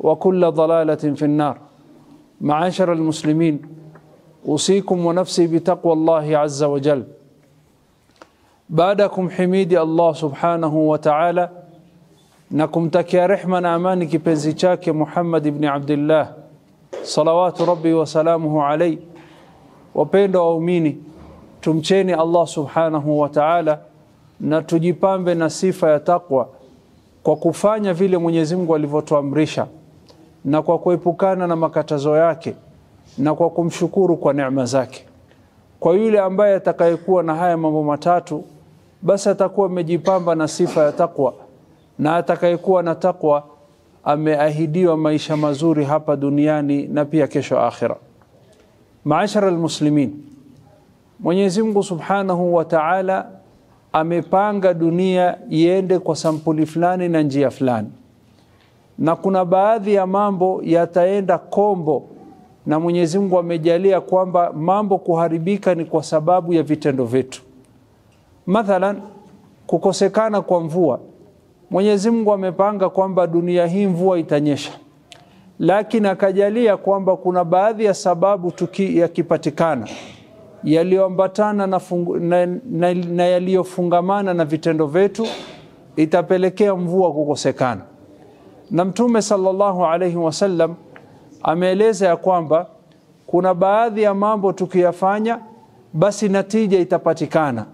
وكل ضلالة في النار معاشر المسلمين أوصيكم ونفسي بتقوى الله عز وجل بعدكم حميد الله سبحانه وتعالى نكم تكيا رحمة أمانك بنزيشاك محمد بن عبد الله صلوات ربي وسلامه عليه وبين أوميني تمشيني الله سبحانه وتعالى نتجيبان بنا تقوى kwa kufanya vile mwenyezi mungu na kwa kuepukana na makatazo yake na kwa kumshukuru kwa neema zake. Kwa yule ambaye atakayekuwa na haya mambo matatu, basi atakuwa amejipamba na sifa ya takwa, na atakayekuwa na takwa ameahidiwa maisha mazuri hapa duniani na pia kesho akhira. Maashara almuslimin, Mwenyezi Mungu subhanahu wa taala amepanga dunia iende kwa sampuli fulani na njia fulani na kuna baadhi ya mambo yataenda kombo, na Mwenyezi Mungu amejalia kwamba mambo kuharibika ni kwa sababu ya vitendo vyetu. Mathalan, kukosekana kwa mvua. Mwenyezi Mungu amepanga kwamba dunia hii mvua itanyesha, lakini akajalia kwamba kuna baadhi ya sababu tuki yakipatikana yaliyoambatana na, na, na, na yaliyofungamana na vitendo vyetu itapelekea mvua kukosekana na Mtume sallallahu alaihi wasallam ameeleza ya kwamba kuna baadhi ya mambo tukiyafanya, basi natija itapatikana,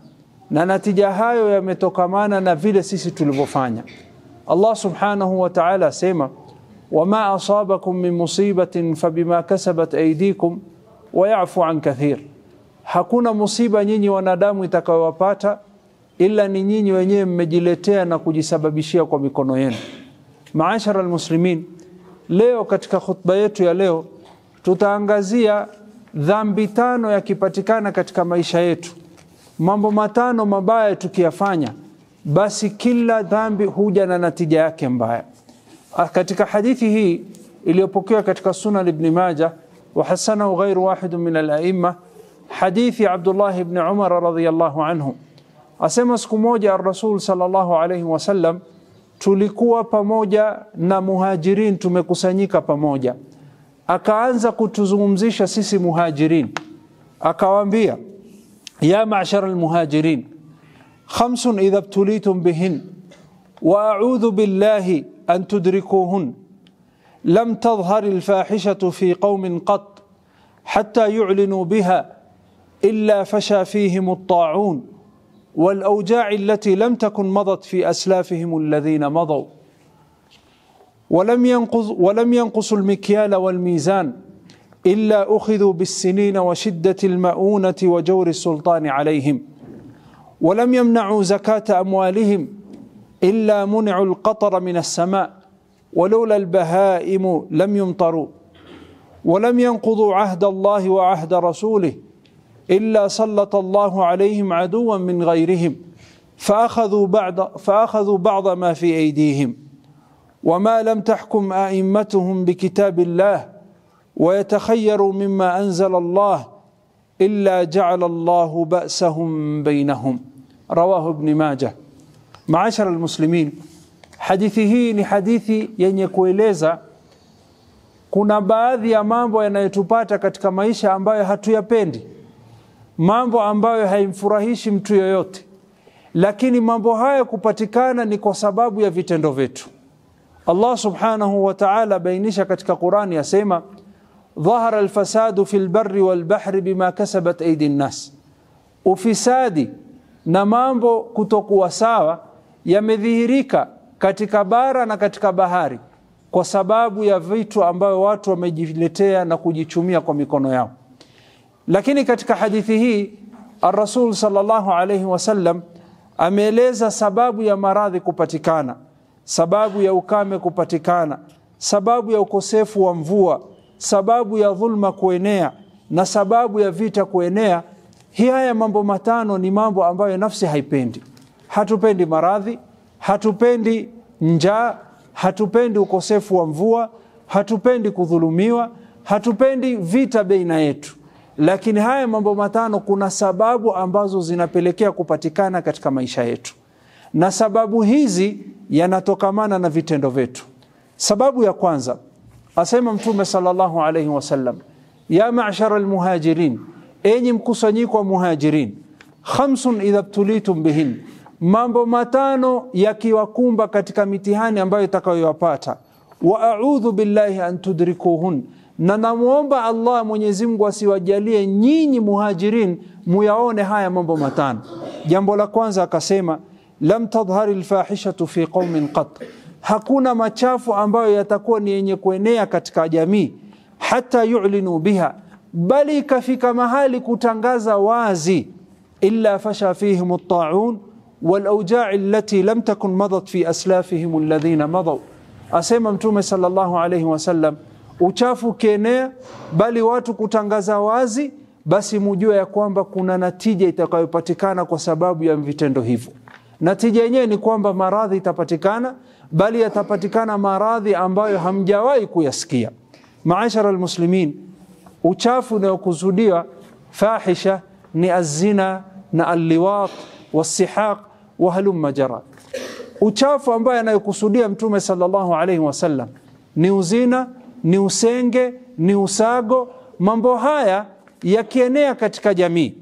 na natija hayo yametokamana na vile sisi tulivyofanya. Allah subhanahu wa ta'ala asema, wama asabakum min musibatin fabima kasabat aydikum wa yafu an kathir, hakuna musiba nyinyi wanadamu itakayowapata ila ni nyinyi wenyewe mmejiletea na kujisababishia kwa mikono yenu. Maashara almuslimin, leo katika khutba yetu ya leo tutaangazia dhambi tano yakipatikana katika maisha yetu, mambo matano mabaya tukiyafanya, basi kila dhambi huja na natija yake mbaya. Katika hadithi hii iliyopokewa katika Sunan Ibn Majah wa hasanahu ghairu wahid min al hadithi Abdullah ibn Umar radhiyallahu anhu asema, siku moja ar-Rasul sallallahu alayhi wasallam tulikuwa pamoja na muhajirin, tumekusanyika pamoja. Akaanza kutuzungumzisha sisi muhajirin, akawaambia ya mashara almuhajirin khamsun idha btulitum bihin wa a'udhu billahi an tudrikuhun lam tadhhar alfahishatu fi qaumin qat hatta yu'linu biha illa fasha fihim at-ta'un والاوجاع التي لم تكن مضت في اسلافهم الذين مضوا ولم ينقص ولم ينقصوا المكيال والميزان الا اخذوا بالسنين وشده المؤونه وجور السلطان عليهم ولم يمنعوا زكاه اموالهم الا منعوا القطر من السماء ولولا البهائم لم يمطروا ولم ينقضوا عهد الله وعهد رسوله إلا سلط الله عليهم عدوا من غيرهم فأخذوا بعض, فأخذوا بعض ما في أيديهم وما لم تحكم أئمتهم بكتاب الله ويتخيروا مما أنزل الله إلا جعل الله بأسهم بينهم رواه ابن ماجه معاشر المسلمين حديثه لحديث ni hadithi yenye kueleza kuna baadhi ya mambo yanayotupata katika maisha ambayo hatuyapendi mambo ambayo haimfurahishi mtu yoyote, lakini mambo haya kupatikana ni kwa sababu ya vitendo vyetu. Allah subhanahu wa ta'ala bainisha katika Qurani, yasema dhahara alfasadu fi lbari walbahri bima kasabat aidi nnas, ufisadi na mambo kutokuwa sawa yamedhihirika katika bara na katika bahari kwa sababu ya vitu ambayo watu wamejiletea na kujichumia kwa mikono yao. Lakini katika hadithi hii Arrasul salllah sallallahu alayhi wasallam ameeleza sababu ya maradhi kupatikana, sababu ya ukame kupatikana, sababu ya ukosefu wa mvua, sababu ya dhulma kuenea na sababu ya vita kuenea. Hii haya mambo matano ni mambo ambayo nafsi haipendi. Hatupendi maradhi, hatupendi njaa, hatupendi ukosefu wa mvua, hatupendi kudhulumiwa, hatupendi vita baina yetu. Lakini haya mambo matano, kuna sababu ambazo zinapelekea kupatikana katika maisha yetu, na sababu hizi yanatokamana na vitendo vyetu. Sababu ya kwanza asema Mtume sallallahu alayhi wasallam, ya mashara almuhajirin, enyi mkusanyiko wa muhajirin, khamsun idha btulitum bihin, mambo matano yakiwakumba katika mitihani ambayo itakayowapata. Wa audhu billahi an tudrikuhun na namwomba Allah Mwenyezi Mungu asiwajalie nyinyi muhajirin muyaone haya mambo matano. Jambo la kwanza akasema, lam tadhhari alfahishatu fi qaumin qat, hakuna machafu ambayo yatakuwa ni yenye kuenea katika jamii, hata yu'linu biha, bali ikafika mahali kutangaza wazi, illa fasha fihim at-ta'un والأوجاع التي لم تكن مضت في أسلافهم الذين مضوا أسيما متومة صلى الله عليه uchafu ukienea, bali watu kutangaza wazi, basi mujue ya kwamba kuna natija itakayopatikana kwa sababu ya vitendo hivyo. Natija yenyewe ni kwamba maradhi itapatikana, bali yatapatikana maradhi ambayo hamjawahi kuyasikia. Maashara almuslimin, uchafu unayokusudiwa fahisha ni azina na alliwat wasihaq wa halumma jara. Uchafu ambaye anayokusudia Mtume sallallahu alaihi wasallam ni uzina ni usenge, ni usago. Mambo haya yakienea katika jamii,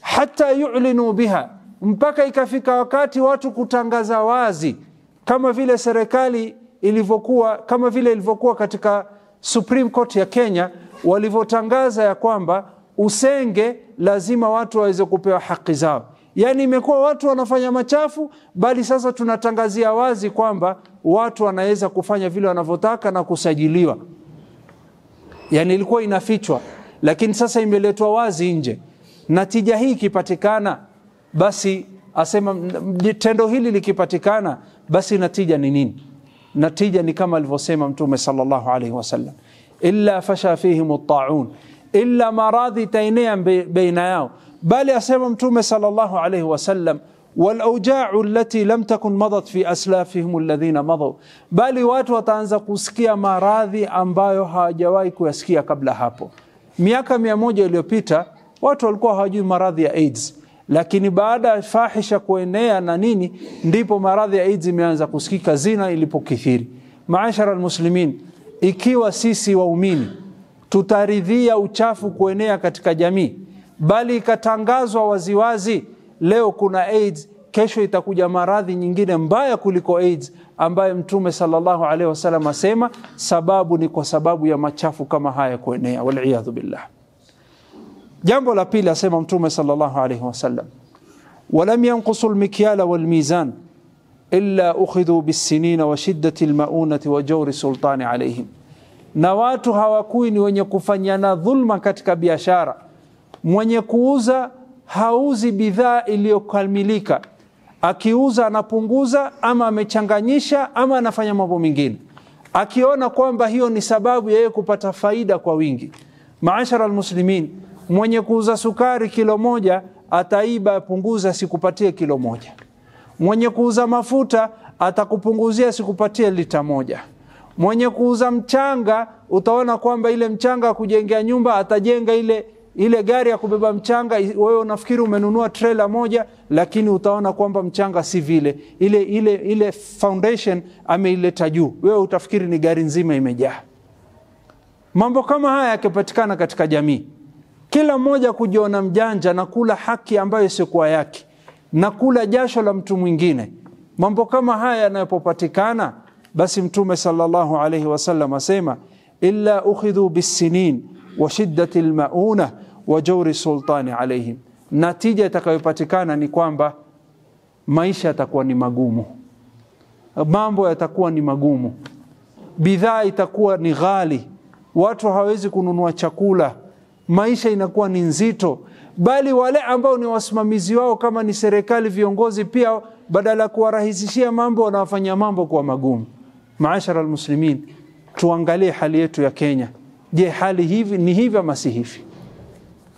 hata yulinu biha, mpaka ikafika wakati watu kutangaza wazi, kama vile serikali ilivyokuwa, kama vile ilivyokuwa katika Supreme Court ya Kenya walivyotangaza ya kwamba usenge lazima watu waweze kupewa haki zao. Yaani imekuwa watu wanafanya machafu, bali sasa tunatangazia wazi kwamba watu wanaweza kufanya vile wanavyotaka na kusajiliwa. Yani ilikuwa inafichwa, lakini sasa imeletwa wazi nje. Na tija hii ikipatikana, basi asema tendo hili likipatikana, basi natija ni nini? Natija ni kama alivyosema Mtume sallallahu alaihi wasallam, illa fasha fihim taun, illa maradhi itaenea baina yao, bali asema Mtume sallallahu alaihi wasallam walaujaau allati lam takun madat fi aslafihim alladhina madhau, bali watu wataanza kusikia maradhi ambayo hawajawahi kuyasikia kabla hapo. Miaka mia iliyopita watu walikuwa hawajui maradhi ya AIDS, lakini baada ya fahisha kuenea na nini, ndipo maradhi ya AIDS imeanza kusikika, zina ilipokithiri. Maashara almuslimin, ikiwa sisi waumini tutaridhia uchafu kuenea katika jamii, bali ikatangazwa waziwazi leo kuna AIDS, kesho itakuja maradhi nyingine mbaya kuliko AIDS ambayo Mtume sallallahu alaihi wasallam asema sababu ni kwa sababu ya machafu kama haya kuenea, waliyadhu billah. Jambo la pili asema Mtume sallallahu alaihi wasallam, walam yanqusu lmikyala walmizan illa ukhidhu bisinina wa shiddati lmaunati wa jauri sultani alaihim, na watu hawakui ni wenye kufanyana dhulma katika biashara, mwenye kuuza hauzi bidhaa iliyokamilika. Akiuza anapunguza ama amechanganyisha ama anafanya mambo mengine, akiona kwamba hiyo ni sababu ya yeye kupata faida kwa wingi. Maashara almuslimin, mwenye kuuza sukari kilo moja ataiba punguza, asikupatie kilo moja. Mwenye kuuza mafuta atakupunguzia, asikupatie lita moja. Mwenye kuuza mchanga, utaona kwamba ile mchanga kujengea nyumba atajenga ile ile gari ya kubeba mchanga, wewe unafikiri umenunua trela moja, lakini utaona kwamba mchanga si vile. Ile, ile, ile foundation ameileta juu, wewe utafikiri ni gari nzima imejaa. Mambo kama haya yakipatikana katika jamii, kila mmoja kujiona mjanja na kula haki ambayo isiokuwa yake na kula jasho la mtu mwingine, mambo kama haya yanapopatikana, basi Mtume sallallahu alaihi wasallam asema illa ukhidhu bisinin wa shiddati lmauna wa jauri sultani alaihim, natija itakayopatikana ni kwamba maisha yatakuwa ni magumu, mambo yatakuwa ni magumu, bidhaa itakuwa ni ghali, watu hawawezi kununua chakula, maisha inakuwa ni nzito. Bali wale ambao ni wasimamizi wao, kama ni serikali, viongozi pia, badala ya kuwarahisishia mambo, wanawafanyia mambo kuwa magumu. Maashara almuslimin, tuangalie hali yetu ya Kenya. Je, hali hivi ni hivi ama si hivi?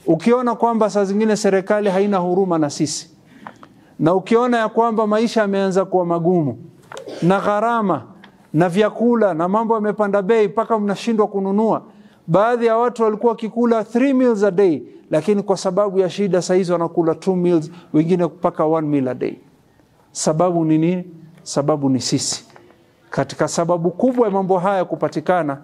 Ukiona kwamba saa zingine serikali haina huruma na sisi, na ukiona ya kwamba maisha yameanza kuwa magumu na gharama na vyakula na mambo yamepanda bei mpaka mnashindwa kununua. Baadhi ya watu walikuwa wakikula 3 meals a day, lakini kwa sababu ya shida sahizi wanakula 2 meals, wengine mpaka 1 meal a day. Sababu ni nini? Sababu ni sisi. Katika sababu kubwa ya mambo haya kupatikana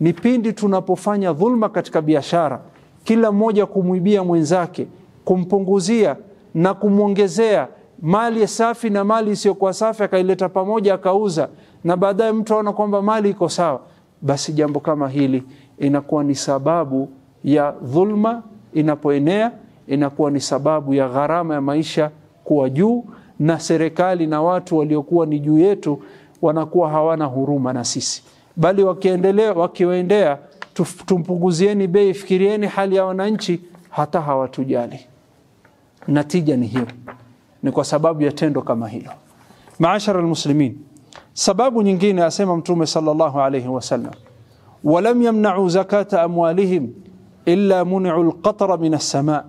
ni pindi tunapofanya dhulma katika biashara kila mmoja kumwibia mwenzake, kumpunguzia na kumwongezea mali safi na mali isiyokuwa safi, akaileta pamoja akauza, na baadaye mtu aona kwamba mali iko sawa, basi jambo kama hili inakuwa ni sababu ya dhulma inapoenea, inakuwa ni sababu ya gharama ya maisha kuwa juu, na serikali na watu waliokuwa ni juu yetu wanakuwa hawana huruma na sisi, bali wakiendelea wakiwaendea tumpunguzieni bei, fikirieni hali ya wananchi, hata hawatujali. Natija ni hiyo, ni kwa sababu ya tendo kama hilo. Maashara almuslimin, sababu nyingine asema Mtume sallallahu alayhi wasallam, walam yamna'u zakata amwalihim illa muni'u alqatra min as-sama'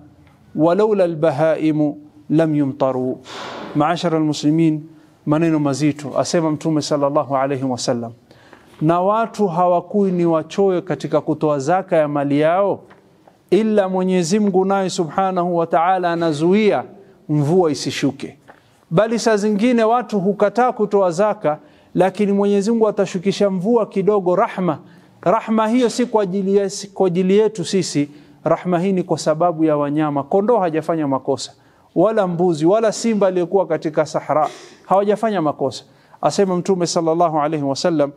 walaula albahaimu lam yumtaru. Maashara almuslimin, maneno mazito asema Mtume sallallahu alayhi wasallam na watu hawakui ni wachoyo katika kutoa zaka ya mali yao, ila Mwenyezi Mungu naye Subhanahu wa Ta'ala anazuia mvua isishuke, bali saa zingine watu hukataa kutoa zaka, lakini Mwenyezi Mungu atashukisha mvua kidogo, rahma. Rahma hiyo si kwa ajili kwa ajili yetu sisi, rahma hii ni kwa sababu ya wanyama. Kondoo hajafanya makosa wala mbuzi wala simba aliyokuwa katika Sahara hawajafanya makosa, asema Mtume sallallahu alayhi wasallam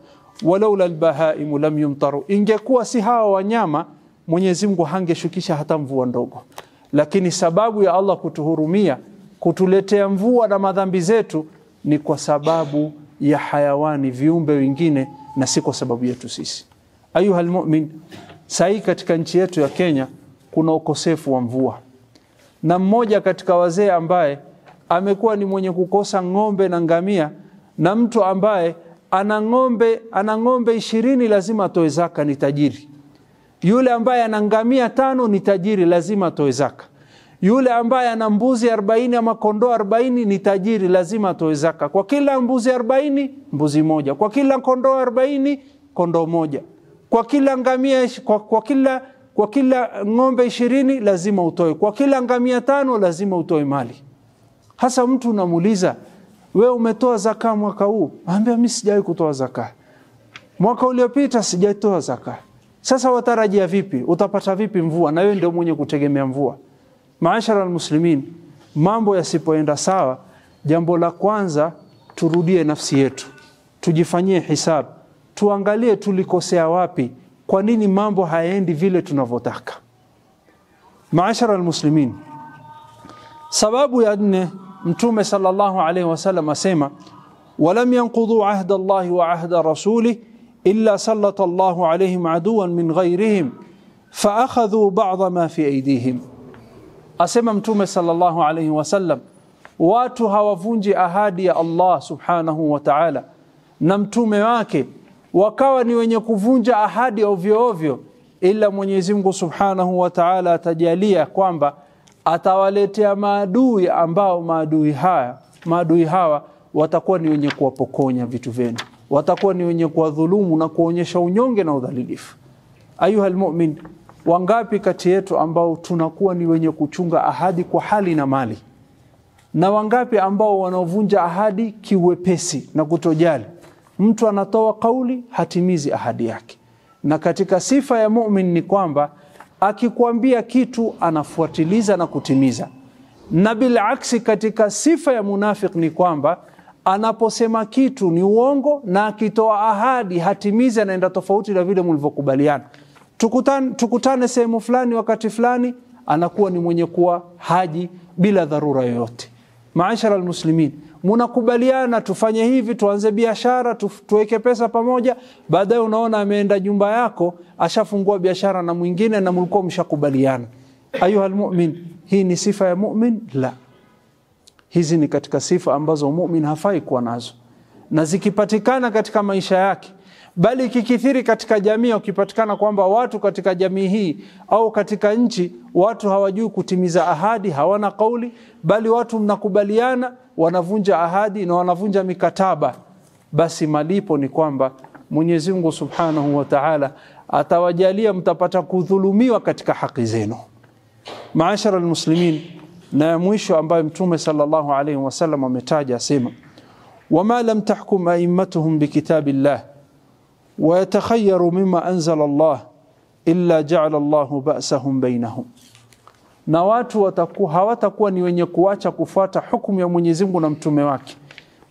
walaula albahaimu lam yumtaru, ingekuwa si hawa wanyama Mwenyezi Mungu hangeshukisha hata mvua ndogo. Lakini sababu ya Allah kutuhurumia, kutuletea mvua na madhambi zetu ni kwa sababu ya hayawani, viumbe wengine, na si kwa sababu yetu sisi. Ayuha lmumin, sahii katika nchi yetu ya Kenya kuna ukosefu wa mvua, na mmoja katika wazee ambaye amekuwa ni mwenye kukosa ng'ombe na ngamia na mtu ambaye ana ng'ombe ana ng'ombe ishirini lazima atoe zaka, ni tajiri. Yule ambaye ana ngamia tano ni tajiri, lazima atoe zaka. Yule ambaye ana mbuzi arobaini ama kondoo arobaini ni tajiri, lazima atoe zaka. Kwa kila mbuzi arobaini mbuzi moja, kwa kila kondoo arobaini kondoo moja, kwa kila ngamia kwa, kwa kila kwa kila ng'ombe ishirini lazima utoe, kwa kila ngamia tano lazima utoe mali. Hasa mtu unamuuliza we umetoa zaka mwaka huu? Ambia mi sijawai kutoa zaka, mwaka uliopita sijatoa zaka. Sasa watarajia vipi? Utapata vipi mvua? Na wewe ndio mwenye kutegemea mvua. Maashara almuslimin, mambo yasipoenda sawa, jambo la kwanza turudie nafsi yetu, tujifanyie hisabu, tuangalie tulikosea wapi, kwa nini mambo hayaendi vile tunavyotaka. Maashara almuslimin, sababu ya nne Mtume sallallahu alaihi wasallam asema walam yanqudhu ahda Allahi wa ahda rasulih illa sallata Allahu alaihim aduwan min ghairihim faakhadhu ba'dha ma fi aydihim, asema Mtume sallallahu alaihi wasallam, watu hawavunji ahadi ya Allah subhanahu wa ta'ala na mtume wake wakawa ni wenye kuvunja ahadi ovyo ovyo, ila Mwenyezi Mungu subhanahu wa ta'ala atajalia kwamba atawaletea maadui ambao maadui haya maadui hawa watakuwa ni wenye kuwapokonya vitu vyenu, watakuwa ni wenye kuwadhulumu na kuonyesha unyonge na udhalilifu. Ayuha almumin, wangapi kati yetu ambao tunakuwa ni wenye kuchunga ahadi kwa hali na mali, na wangapi ambao wanaovunja ahadi kiwepesi na kutojali? Mtu anatoa kauli hatimizi ahadi yake, na katika sifa ya mumin ni kwamba Akikwambia kitu anafuatiliza na kutimiza, na bilaksi, katika sifa ya munafiki ni kwamba anaposema kitu ni uongo, na akitoa ahadi hatimizi, anaenda tofauti na vile mlivyokubaliana. Tukutane, tukutane sehemu fulani wakati fulani, anakuwa ni mwenye kuwa haji bila dharura yoyote. Maashara almuslimin munakubaliana tufanye hivi, tuanze biashara, tuweke pesa pamoja. Baadaye unaona ameenda nyumba yako, ashafungua biashara na mwingine, na mlikuwa mshakubaliana. ayuhalmumin hii ni sifa ya mumin? La, hizi ni katika sifa ambazo mumin hafai kuwa nazo, na zikipatikana katika maisha yake bali kikithiri katika jamii, ukipatikana kwamba watu katika jamii hii au katika nchi watu hawajui kutimiza ahadi, hawana kauli, bali watu mnakubaliana, wanavunja ahadi na wanavunja mikataba, basi malipo ni kwamba Mwenyezi Mungu Subhanahu wa Ta'ala atawajalia mtapata kudhulumiwa katika haki zenu. Maashara lmuslimin na ya mwisho ambayo Mtume sallallahu alaihi wasallam ametaja asema, wama lam tahkum aimatuhum bikitabi bikitabillah ويتخيروا مما انزل الله الا جعل الله باسهم بينهم na watu wataku, hawatakuwa ni wenye kuacha kufuata hukumu ya Mwenyezi Mungu na mtume wake.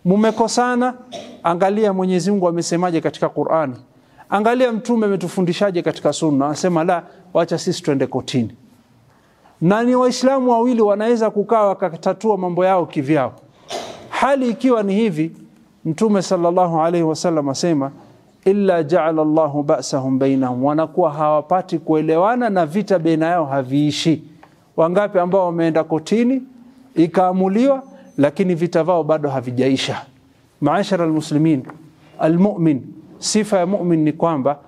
Mumekosana, angalia Mwenyezi Mungu amesemaje katika Qur'ani, angalia mtume ametufundishaje katika Sunna. Anasema la, wacha sisi twende kotini. Na ni Waislamu wawili wanaweza kukaa wakatatua mambo yao kivyao. Hali ikiwa ni hivi, Mtume sallallahu alaihi wasallam asema illa jaala llahu basahum bainahum, wanakuwa hawapati kuelewana na vita baina yao haviishi. Wangapi ambao wameenda kotini ikaamuliwa, lakini vita vao bado havijaisha. Maashara almuslimin, almumin, sifa ya mumin ni kwamba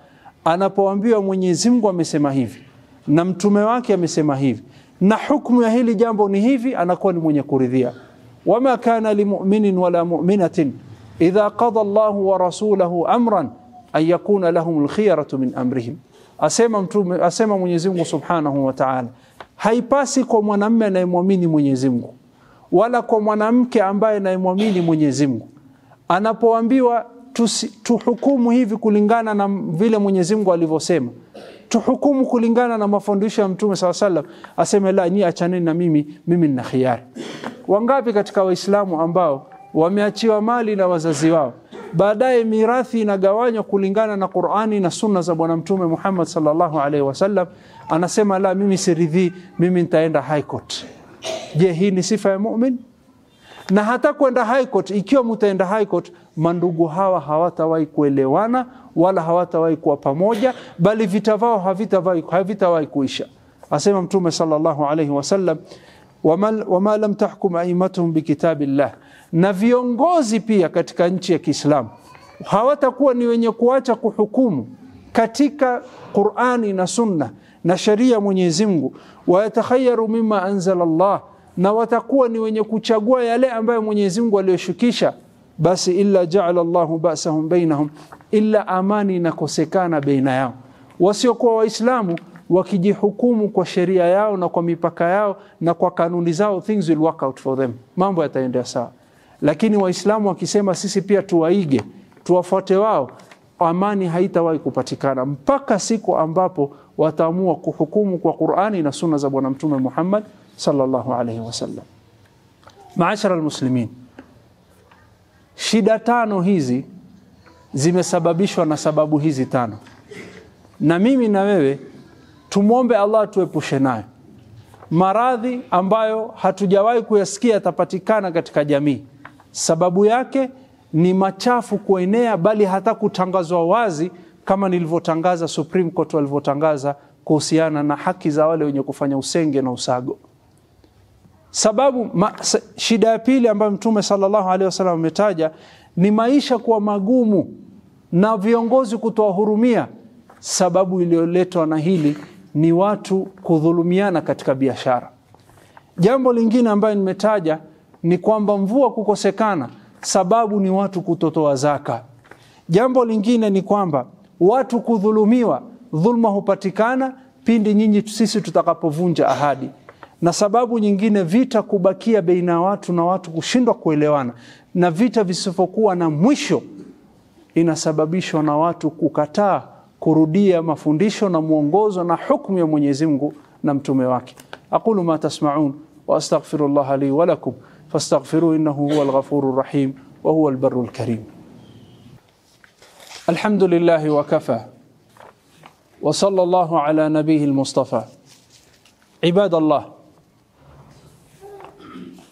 anapoambiwa Mwenyezi Mungu amesema hivi na mtume wake amesema hivi na hukumu ya hili jambo ni hivi, anakuwa ni mwenye kuridhia. wama kana limuminin wala muminatin idha qada llahu wa rasulahu amran an yakuna lahum alkhiyaratu min amrihim, asema mtume, asema Mwenyezi Mungu Subhanahu wa Ta'ala, haipasi kwa mwanamume anayemwamini Mwenyezi Mungu wala kwa mwanamke ambaye anayemwamini Mwenyezi Mungu anapoambiwa tusi, tuhukumu hivi kulingana na vile Mwenyezi Mungu alivyosema, tuhukumu kulingana na mafundisho ya Mtume saw salam, aseme la, ni achaneni na mimi, mimi nina khiari. Wangapi katika Waislamu ambao wameachiwa mali na wazazi wao Baadaye mirathi inagawanywa kulingana na Qur'ani na sunna za Bwana Mtume Muhammad sallallahu alaihi wasallam. Anasema, la, mimi siridhii, mimi nitaenda high court. Je, hii ni sifa ya mumin? Na hata kwenda high court, ikiwa mutaenda high court, mandugu hawa hawatawahi kuelewana wala hawatawahi kuwa pamoja, bali vita vao havitawahi kuisha. Asema Mtume sallallahu alaihi wasallam, wama lam tahkum aimatuhum bikitabillah na viongozi pia katika nchi ya Kiislamu hawatakuwa ni wenye kuacha kuhukumu katika Qur'ani na Sunna na sheria Mwenyezi Mungu, wayatakhayaru mima anzala Allah, na watakuwa ni wenye kuchagua yale ambayo Mwenyezi Mungu aliyoshukisha. Basi illa jaala Allahu ba'sahum bainahum, illa amani inakosekana baina yao. Wasiokuwa Waislamu wakijihukumu kwa sheria yao na kwa mipaka yao na kwa kanuni zao, things will work out for them, mambo yataendea sawa. Lakini Waislamu wakisema sisi pia tuwaige, tuwafuate wao, amani haitawahi kupatikana mpaka siku ambapo wataamua kuhukumu kwa Qur'ani na sunna za Bwana Mtume Muhammad sallallahu alaihi wasallam. Maashara almuslimin, shida tano hizi zimesababishwa na sababu hizi tano, na mimi na wewe tumwombe Allah tuepushe nayo maradhi ambayo hatujawahi kuyasikia yatapatikana katika jamii Sababu yake ni machafu kuenea, bali hata kutangazwa wazi, kama nilivyotangaza Supreme Court walivyotangaza kuhusiana na haki za wale wenye kufanya usenge na usago. Sababu ma, shida ya pili ambayo Mtume sallallahu alaihi wasallam ametaja ni maisha kuwa magumu na viongozi kutowahurumia. Sababu iliyoletwa na hili ni watu kudhulumiana katika biashara. Jambo lingine ambayo nimetaja ni kwamba mvua kukosekana, sababu ni watu kutotoa zaka. Jambo lingine ni kwamba watu kudhulumiwa, dhulma hupatikana pindi nyinyi sisi tutakapovunja ahadi, na sababu nyingine vita kubakia baina ya watu na watu kushindwa kuelewana, na vita visivyokuwa na mwisho inasababishwa na watu kukataa kurudia mafundisho na mwongozo na hukumu ya Mwenyezi Mungu na mtume wake. aqulu ma tasmaun wa li wa lakum فاستغفروه إنه هو الغفور الرحيم وهو البر الكريم الحمد لله وكفى وصلى الله على نبيه المصطفى عباد الله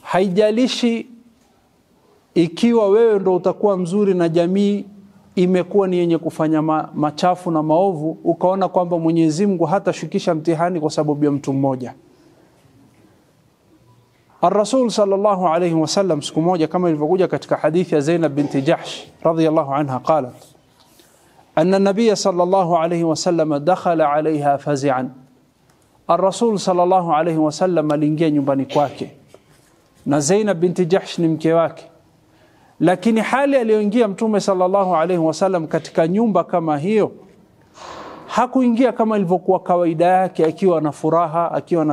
haijalishi ikiwa wewe ndo utakuwa mzuri na jamii imekuwa ni yenye kufanya ma, machafu na maovu, ukaona kwamba Mwenyezi Mungu hatashukisha mtihani kwa sababu ya mtu mmoja. الرسول صلى الله عليه وسلم سكموا كما يفقوا كتك حديث زينب بنت جحش رضي الله عنها قالت أن النبي صلى الله عليه وسلم دخل عليها فزعا الرسول صلى الله عليه وسلم لنجين بني كواكي زينب بنت جحش نمكواكي لكن حالي اللي ينجي صلى الله عليه وسلم كتك نيومبا كما هيو hakuingia kama كما kawaida yake akiwa na furaha akiwa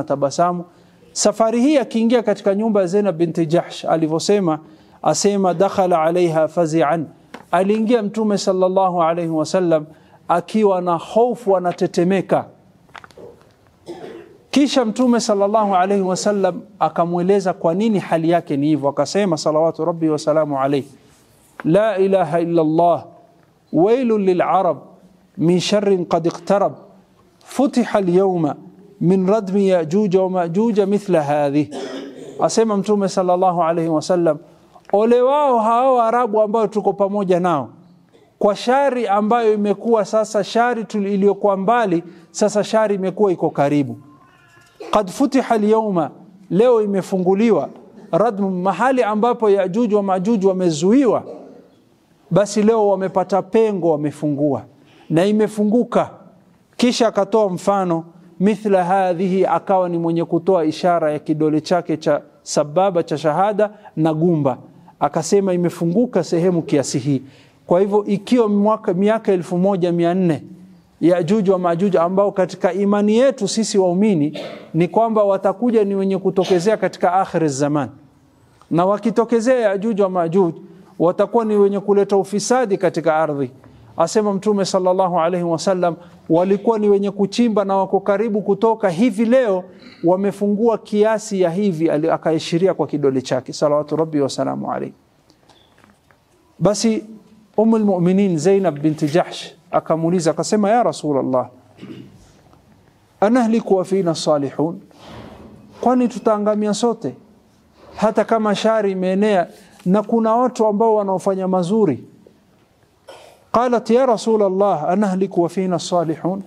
safari hii akiingia katika nyumba ya Zainab binti Jahsh alivyosema asema dakhala alaiha fazi'an aliingia mtume sallallahu alaihi wasallam akiwa na hofu anatetemeka kisha mtume sallallahu alaihi wasallam akamweleza kwa nini hali yake ni hivyo akasema salawatu rabbi wasalamu alaihi la ilaha illa allah wailun lilarab min sharrin qad iqtarab futiha alyawma min radmi yajuj wa majuj mithla hadhi, asema Mtume sallallahu alayhi wasallam, ole wao hao Waarabu ambao tuko pamoja nao kwa shari ambayo imekuwa sasa shari iliyokuwa mbali, sasa shari imekuwa iko karibu. Qad futiha lyauma, leo imefunguliwa radmu, mahali ambapo yajuj wa majuj wamezuiwa, basi leo wamepata pengo, wamefungua na imefunguka. Kisha akatoa mfano mithla hadhihi, akawa ni mwenye kutoa ishara ya kidole chake cha sababa cha shahada na gumba, akasema imefunguka sehemu kiasi hii. Kwa hivyo ikiwa mwaka, miaka elfu moja mia nne Yajuju wa Majuju ambao katika imani yetu sisi waumini ni kwamba watakuja ni wenye kutokezea katika akhir zaman, na wakitokezea Yajuju wa Majuj watakuwa ni wenye kuleta ufisadi katika ardhi asema Mtume sallallahu alaihi wasallam, walikuwa ni wenye kuchimba na wako karibu kutoka hivi leo, wamefungua kiasi ya hivi, akaishiria kwa kidole chake, salawatu rabbi wasalamu alaihi. Basi Umu lmuminin Zainab binti Jahsh akamuuliza akasema, ya Rasulullah, anahliku wafina salihun, kwani tutaangamia sote hata kama shari imeenea na kuna watu ambao wanaofanya mazuri qalat ya rasul allah anahliku wa fina salihun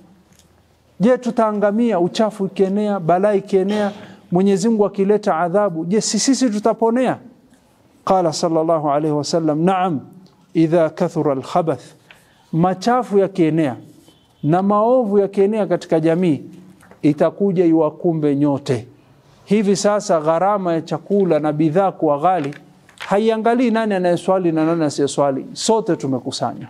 je tutaangamia uchafu ikienea balaa ikienea mwenyezi mungu akileta adhabu je si sisi tutaponea qala sallallahu alaihi wasallam naam idha kathura alkhabath machafu yakienea na maovu yakienea katika jamii itakuja iwakumbe nyote hivi sasa gharama ya chakula na bidhaa kuwa ghali haiangalii nani anayeswali na nani asiyeswali sote tumekusanywa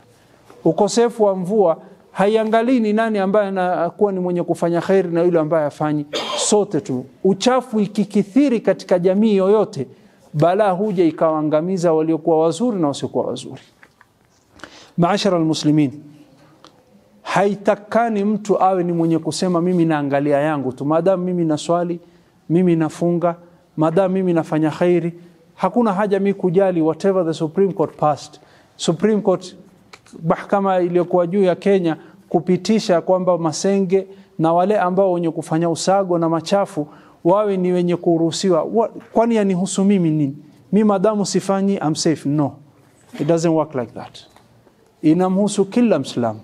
ukosefu wa mvua haiangalii ni nani ambaye anakuwa ni mwenye kufanya kheri na yule ambaye afanyi. Sote tu, uchafu ikikithiri katika jamii yoyote, balaa huja ikawaangamiza waliokuwa wazuri na wasiokuwa wazuri. Maashara almuslimin, haitakani mtu awe ni mwenye kusema mimi naangalia yangu tu, maadamu mimi naswali, mimi nafunga, maadamu mimi nafanya kheri, hakuna haja mi kujali whatever the Supreme Court passed. Supreme Court mahakama iliyokuwa juu ya Kenya kupitisha kwamba masenge na wale ambao wenye kufanya usago na machafu wawe ni wenye kuruhusiwa. Kwani yanihusu mimi nini? Mi madamu sifanyi, I'm safe. No, it doesn't work like that. Inamhusu kila Mslamu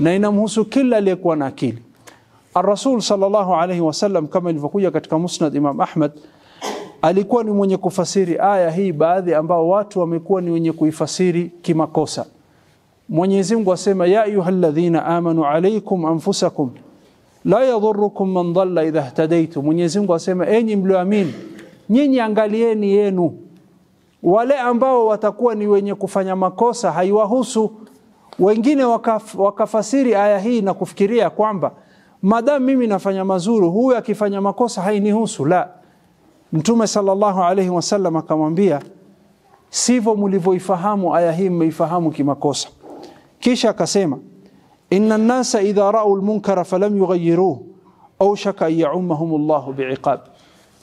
na inamhusu kila aliyekuwa na akili. Arrasul sallallahu alayhi wasallam, kama ilivyokuja katika Musnad Imam Ahmad, alikuwa ni mwenye kufasiri aya hii, baadhi ambao watu wamekuwa ni wenye kuifasiri kimakosa. Mwenyezi Mungu asema ya ayyuhalladhina amanu alaykum anfusakum la yadhurrukum man dhalla idha ihtadaytum. Mwenyezi Mungu asema enyi mlioamini, nyinyi angalieni yenu, wale ambao watakuwa ni wenye kufanya makosa haiwahusu. Wengine wakaf, wakafasiri aya hii na kufikiria kwamba madamu mimi nafanya mazuri, huyu akifanya makosa hainihusu. La, Mtume sallallahu alayhi wasallam akamwambia, sivyo mlivyoifahamu aya hii, mmeifahamu kimakosa. Kisha akasema inna nasa idha ra'u almunkara falam yughayyiruhu au shaka yaumahum Allahu biiqab.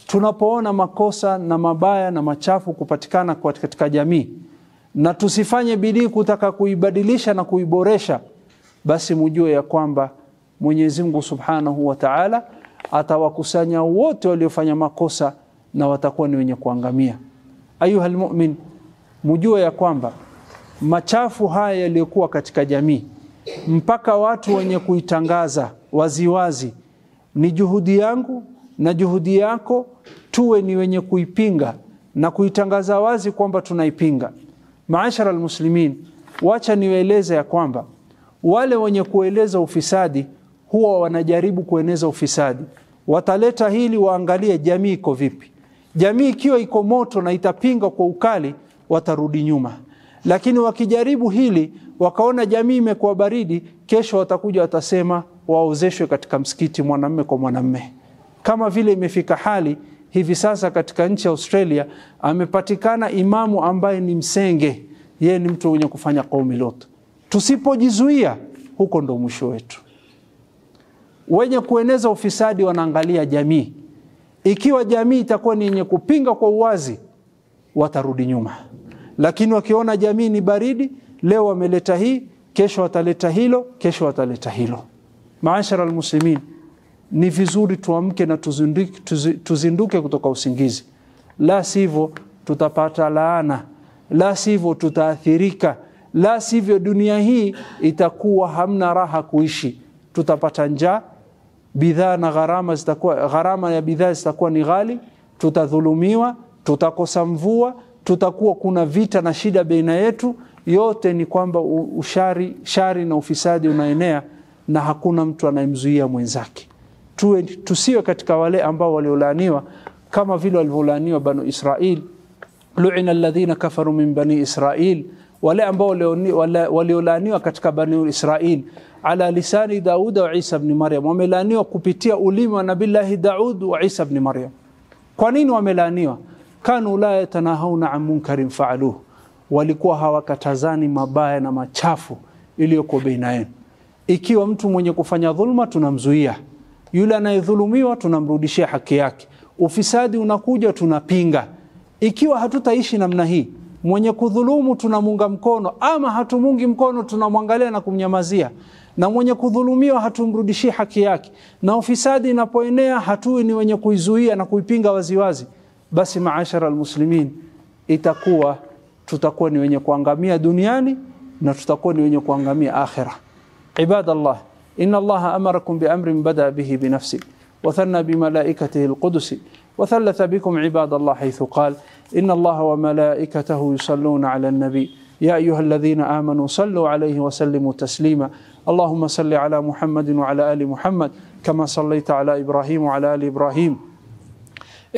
Tunapoona makosa na mabaya na machafu kupatikana katika jamii na tusifanye bidii kutaka kuibadilisha na kuiboresha, basi mujue ya kwamba Mwenyezi Mungu Subhanahu wa Ta'ala atawakusanya wote waliofanya makosa na watakuwa ni wenye kuangamia. Ayuha almu'min, mujue ya kwamba machafu haya yaliyokuwa katika jamii, mpaka watu wenye kuitangaza waziwazi. Ni juhudi yangu na juhudi yako tuwe ni wenye kuipinga na kuitangaza wazi kwamba tunaipinga. Maashara almuslimin, wacha niweleze ya kwamba wale wenye kueleza ufisadi huwa wanajaribu kueneza ufisadi. Wataleta hili waangalie jamii iko vipi. Jamii ikiwa iko moto na itapinga kwa ukali, watarudi nyuma. Lakini wakijaribu hili wakaona jamii imekuwa baridi, kesho watakuja watasema waozeshwe katika msikiti mwanamme kwa mwanamme, kama vile imefika hali hivi sasa katika nchi ya Australia amepatikana imamu ambaye ni msenge, yeye ni mtu mwenye kufanya kaumi Lot. Tusipojizuia huko ndo mwisho wetu. Wenye kueneza ufisadi wanaangalia jamii. Ikiwa jamii itakuwa ni yenye kupinga kwa uwazi, watarudi nyuma lakini wakiona jamii ni baridi, leo wameleta hii, kesho wataleta hilo, kesho wataleta hilo. Maashara almuslimin, ni vizuri tuamke na tuzinduke, tuzinduke kutoka usingizi, la sivyo tutapata laana, la sivyo tutaathirika, la sivyo dunia hii itakuwa hamna raha kuishi, tutapata njaa, bidhaa na gharama zitakuwa, gharama ya bidhaa zitakuwa ni ghali, tutadhulumiwa, tutakosa mvua tutakuwa kuna vita na shida baina yetu. Yote ni kwamba ushari, shari na ufisadi unaenea na hakuna mtu anayemzuia mwenzake. Tuwe tusiwe katika wale ambao waliolaaniwa kama vile walivyolaaniwa Banu Israil, luina alladhina kafaru min bani Israil, wale ambao waliolaaniwa katika Bani Israil ala lisani Dauda wa Isa bni Maryam, wamelaaniwa kupitia ulimi wa Nabillahi Daud wa Isa bni Maryam. Kwa nini wamelaaniwa? kanu la yatanahawna an munkarin faaluhu, walikuwa hawakatazani mabaya na machafu iliyoko baina yenu. Ikiwa mtu mwenye kufanya dhulma tunamzuia, yule anayedhulumiwa tunamrudishia haki yake, ufisadi unakuja tunapinga. Ikiwa hatutaishi namna hii, mwenye kudhulumu tunamunga mkono, ama hatumungi mkono, tunamwangalia na kumnyamazia, na mwenye kudhulumiwa hatumrudishii haki yake, na ufisadi inapoenea hatui ni wenye kuizuia na kuipinga waziwazi wazi. basi maashara almuslimin, itakuwa tutakuwa ni wenye kuangamia duniani na tutakuwa ni wenye kuangamia akhira. Ibadallah, inna Allaha amarakum بامر بدا bihi binafsi وثنى بملائكته القدس وثلث بكم عباد الله حيث قال إن الله وملائكته يصلون على النبي يا أيها الذين آمنوا صلوا عليه وسلموا تسليما اللهم صل على محمد وعلى آل محمد كما صليت على إبراهيم وعلى آل إبراهيم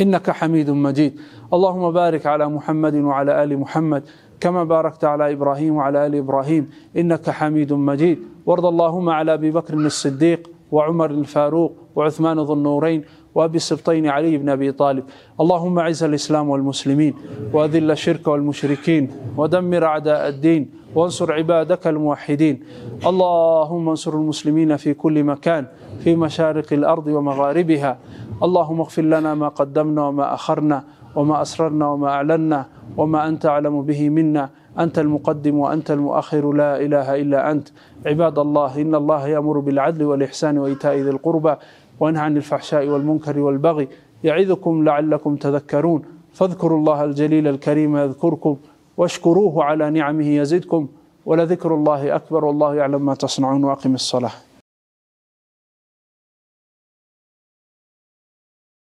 انك حميد مجيد اللهم بارك على محمد وعلى ال محمد كما باركت على ابراهيم وعلى ال ابراهيم انك حميد مجيد وارض اللهم على ابي بكر الصديق وعمر الفاروق وعثمان ذو النورين وابي السبطين علي بن ابي طالب، اللهم اعز الاسلام والمسلمين واذل الشرك والمشركين ودمر اعداء الدين وانصر عبادك الموحدين، اللهم انصر المسلمين في كل مكان في مشارق الارض ومغاربها اللهم اغفر لنا ما قدمنا وما أخرنا وما أسررنا وما أعلنا وما أنت أعلم به منا أنت المقدم وأنت المؤخر لا إله إلا أنت عباد الله إن الله يأمر بالعدل والإحسان وإيتاء ذي القربى وينهى عن الفحشاء والمنكر والبغي يعظكم لعلكم تذكرون فاذكروا الله الجليل الكريم يذكركم واشكروه على نعمه يزدكم ولذكر الله أكبر والله يعلم ما تصنعون وأقم الصلاة